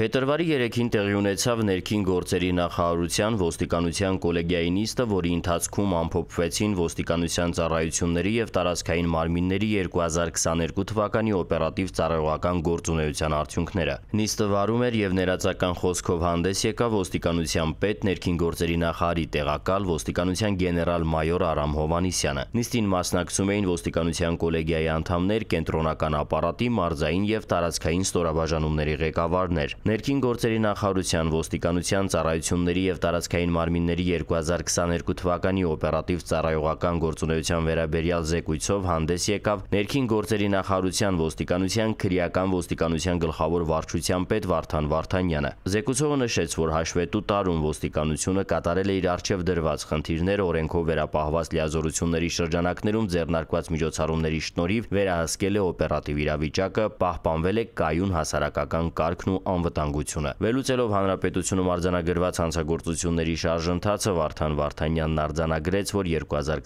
Փետրվարի 3-ին տեղի ունեցավ ներքին գործերի նախարարության ոստիկանության կոլեգիայի նիստը, որի ընթացքում ամփոփվեցին ոստիկանության ծառայությունների եւ տարածքային մարմինների 2022 թվականի օպերատիվ ծառայողական գործունեության արդյունքները։ Նիստը վարում էր եւ ներածական խոսքով հանդես եկավ ոստիկանության պետ ներքին գործերի նախարարի տեղակալ ոստիկանության գեներալ-մայոր Արամ Հովանիսյանը։ Նիստին մասնակցում էին ոստիկանության կոլեգիայի անդամներ, կենտրոնական ապարատի, մարզային եւ տարածքային ստորաբաժանումների ղեկավարներ։ Ներքին գործերի նախարարության ոստիկանության ծառայությունների եւ տարածքային մարմինների 2022 թվականի օպերատիվ ծառայողական գործունեության վերաբերյալ զեկույցով հանդես եկավ Ներքին գործերի նախարարության ոստիկանության քրեական ոստիկանության գլխավոր վարչության պետ Վարդան Վարդանյանը։ Զեկուցողը նշեց, որ հաշվետու տարում ոստիկանությունը կատարել է իր արժեվ դրված խնդիրները օրենքով վերապահված լիազորությունների շրջանակներում ձեռնարկված միջոցառումների շնորհիվ վերահսկել է օպերատիվ իրավիճակը, պահպանվել է կայուն հասարակական կարգն ու անվտանգ անվտանգությունը։ Վերլուծելով հանրապետությունում արձանագրված հանցագործությունների շարժընթացը Վարդան Վարդանյանն արձանագրեց, որ 2022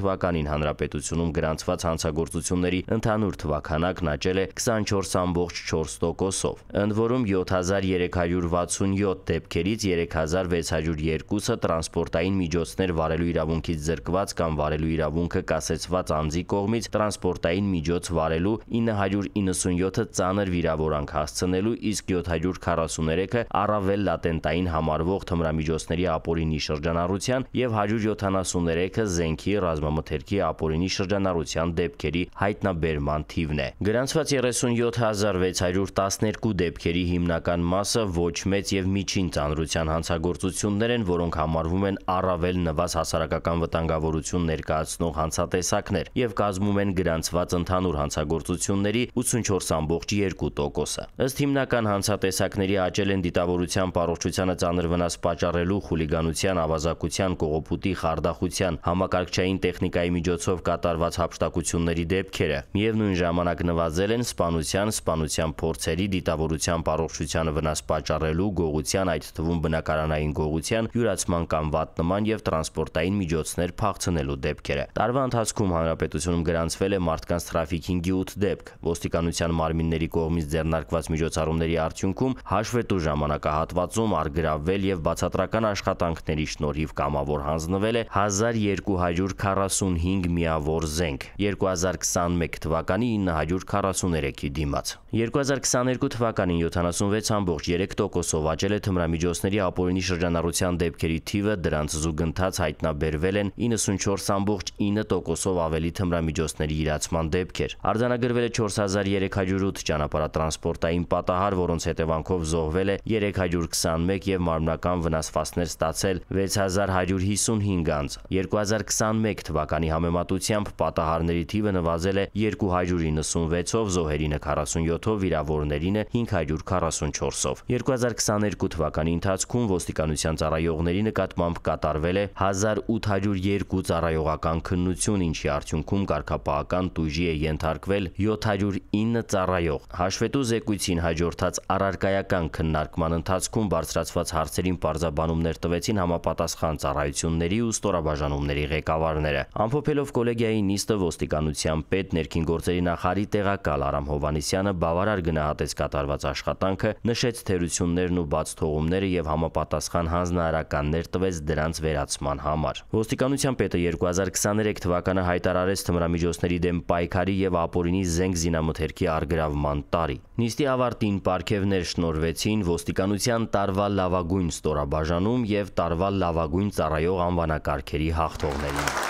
թվականին հանրապետությունում գրանցված հանցագործությունների ընդհանուր թվականակն աճել է 24.4%-ով։ Ընդ որում 7367 դեպքերից 3602-ը տրանսպորտային միջոցներ վարելու իրավունքից զրկված կամ վարելու իրավունքը կասեցված անձի կողմից տրանսպորտային միջոց վարելու 997-ը ծանր վիրավորանք հասցնելու, իսկ 700 143-ը առավել լատենտային համարվող թմրամիջոցների ապօրինի շրջանառության եւ 173-ը զենքի ռազմամթերքի ապօրինի շրջանառության դեպքերի հայտնաբերման թիվն է։ Գրանցված 37612 դեպքերի հիմնական մասը ոչ մեծ եւ միջին ծանրության հանցագործություններ են, որոնք համարվում են առավել նվազ հասարակական վտանգավորություն ներկայացնող հանցատեսակներ եւ կազմում են գրանցված ընդհանուր հանցագործությունների 84.2%-ը։ Ըստ հիմնական հանցատես տեսակների աճել են դիտավորության առողջությանը ծանր վնաս պատճառելու խուլիգանության, ավազակության, կողոպուտի, խարդախության, համակարգչային տեխնիկայի միջոցով կատարված հապշտակությունների դեպքերը։ Միևնույն ժամանակ նվազել են սպանության, սպանության փորձերի, դիտավորության առողջությանը վնաս պատճառելու, գողության, այդ թվում բնակարանային գողության, յուրացման կամ վատնման եւ տրանսպորտային միջոցներ փախցնելու դեպքերը։ Տարվա ընթացքում հանրապետությունում գրանցվել է մարդկանց տրաֆիկինգի 8 դեպք։ Ոստիկանության մարմինների կողմից ձեռնարկված միջոցառումների արդյունքում ընթացքում հաշվետու ժամանակահատվածում առգրավվել եւ բացատրական աշխատանքների շնորհիվ կամավոր հանձնվել է 1245 միավոր զենք 2021 թվականի 943-ի դիմաց 2022 թվականին 76.3%-ով աճել է թմրամիջոցների ապօրինի շրջանառության դեպքերի թիվը դրանց զուգընթաց հայտնաբերվել են 94.9%-ով ավելի թմրամիջոցների իրացման դեպքեր։ Արձանագրվել է 4308 ճանապարհատրանսպորտային պատահար, որոնց հետևանքով վտանգով զոհվել է 321 եւ մարմնական վնասվածքներ ստացել 6155 անձ։ 2021 թվականի համեմատությամբ պատահարների թիվը նվազել է 296-ով, զոհերինը 47-ով, վիրավորներինը 544-ով։ 2022 թվականի ընթացքում ոստիկանության ծառայողների նկատմամբ կատարվել է 1802 ծառայողական քննություն, ինչի արդյունքում կարգապահական տույժի է ենթարկվել 709 ծառայող։ Հաշվետու զեկույցին հաջորդած առարկա վկայական քննարկման ընթացքում բարձրացված հարցերին պարզաբանումներ տվեցին համապատասխան ծառայությունների ու ստորաբաժանումների ղեկավարները։ Ամփոփելով կոլեգիայի նիստը ոստիկանության պետ ներքին գործերի նախարարի տեղակալ Արամ Հովանիսյանը բավարար գնահատեց կատարված աշխատանքը, նշեց թերություններն ու բաց թողումները եւ համապատասխան հանձնարարականներ տվեց դրանց վերացման համար։ Ոստիկանության պետը 2023 թվականը հայտարարեց թմրամիջոցների դեմ պայքարի եւ ապօրինի զենք զինամթերքի արգրավման տարի։ Նիստի ավարտին ապարքևներ շնորվեցին ոստիկանության տարվա լավագույն ստորաբաժանում և տարվա լավագույն ծառայող անվանակարգերի հաղթողներին։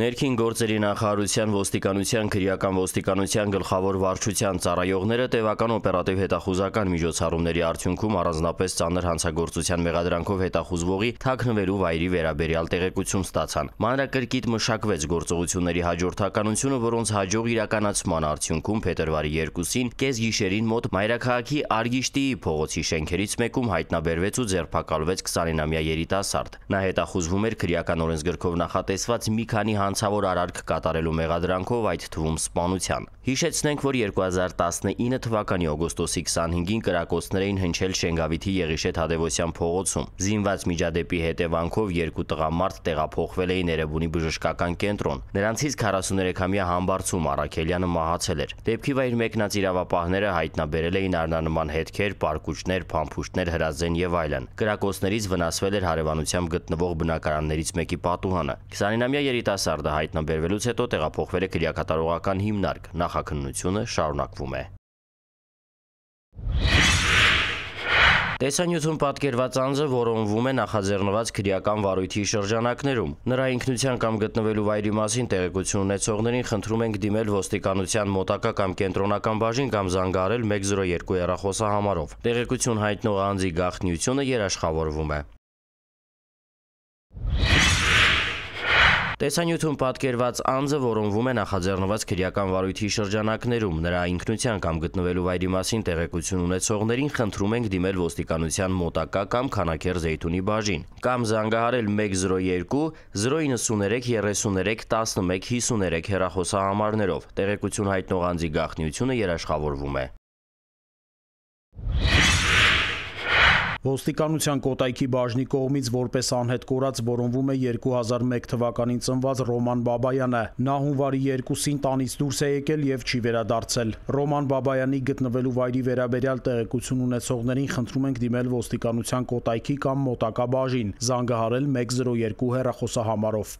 Ներքին գործերի նախարարության ոստիկանության քրեական ոստիկանության գլխավոր վարչության ծառայողները տևական օպերատիվ հետախուզական միջոցառումների արդյունքում առանձնապես ծանր հանցագործության մեղադրանքով հետախուզվողի թաքնվելու վայրի վերաբերյալ տեղեկություն ստացան։ Մանրակրկիտ մշակվեց գործողությունների հաջորդականությունը, որոնց հաջող իրականացման արդյունքում փետրվարի 2-ին կեսգիշերին մոտ Մայրաքաղաքի Արգիշտիի փողոցի շենքերից մեկում հայտնաբերվեց ու ձերբակալվեց 29-ամյա երիտասարդ։ Նա հետախուզվում էր քրեական օրենսգրքով նախատեսված մի քանի հանց հանցավոր արարք կատարելու մեղադրանքով, այդ թվում սպանության։ Հիշեցնենք, որ 2019 թվականի օգոստոսի 25-ին կրակոցներ էին հնչել Շենգավիթի Եղիշետ Հադևոսյան փողոցում։ Զինված միջադեպի հետևանքով երկու տղամարդ տեղափոխվել էին Էրեբունի բժշկական կենտրոն։ Նրանցից 43-ամյա Համբարձում Արաքելյանը մահացել էր։ Դեպքի վայր մեկնած իրավապահները հայտնաբերել էին արնանման հետքեր, պարկուճներ, փամփուշտներ, հրազեն եւ այլն։ Կրակոցներից վնասվել էր հարևանությամբ գտնվող բնակարաններից մեկի պատուհանը։ 29-ամյա երիտասարդ Սարդը հայտնաբերվելուց հետո տեղափոխվել է քրեակատարողական հիմնարկ, նախաքննությունը շարունակվում է։ Տեսանյութում պատկերված անձը որոնվում է նախաձեռնված քրեական վարույթի շրջանակներում։ Նրա ինքնության կամ գտնվելու վայրի մասին տեղեկություն ունեցողներին խնդրում ենք դիմել ոստիկանության մոտակա կամ կենտրոնական բաժին կամ զանգարել 102 հեռախոսահամարով։ Տեղեկություն հայտնող անձի գաղտնիությունը երաշխավորվում է։ Տեսանյութում պատկերված անձը որոնվում է նախաձեռնված քրեական վարույթի շրջանակներում, նրա ինքնության կամ գտնվելու վայրի մասին տեղեկություն ունեցողներին խնդրում ենք դիմել ոստիկանության մոտակա կամ քանաքեր զեյթունի բաժին կամ զանգահարել 102 093 33 11 53 հեռախոսահամարներով։ Տեղեկություն հայտնող անձի գաղտնիությունը երաշխավորվում է։ Ոստիկանության Կոտայքի բաժնի կողմից որպես անհետ կորած որոնվում է 2001 թվականին ծնված Ռոման Բաբայանը։ Նա հունվարի 2-ին տանից դուրս է եկել եւ չի վերադարձել։ Ռոման Բաբայանի գտնվելու վայրի վերաբերյալ տեղեկություն ունեցողներին խնդրում ենք դիմել ոստիկանության Կոտայքի կամ մոտակա բաժին, զանգահարել 102 հեռախոսահամարով։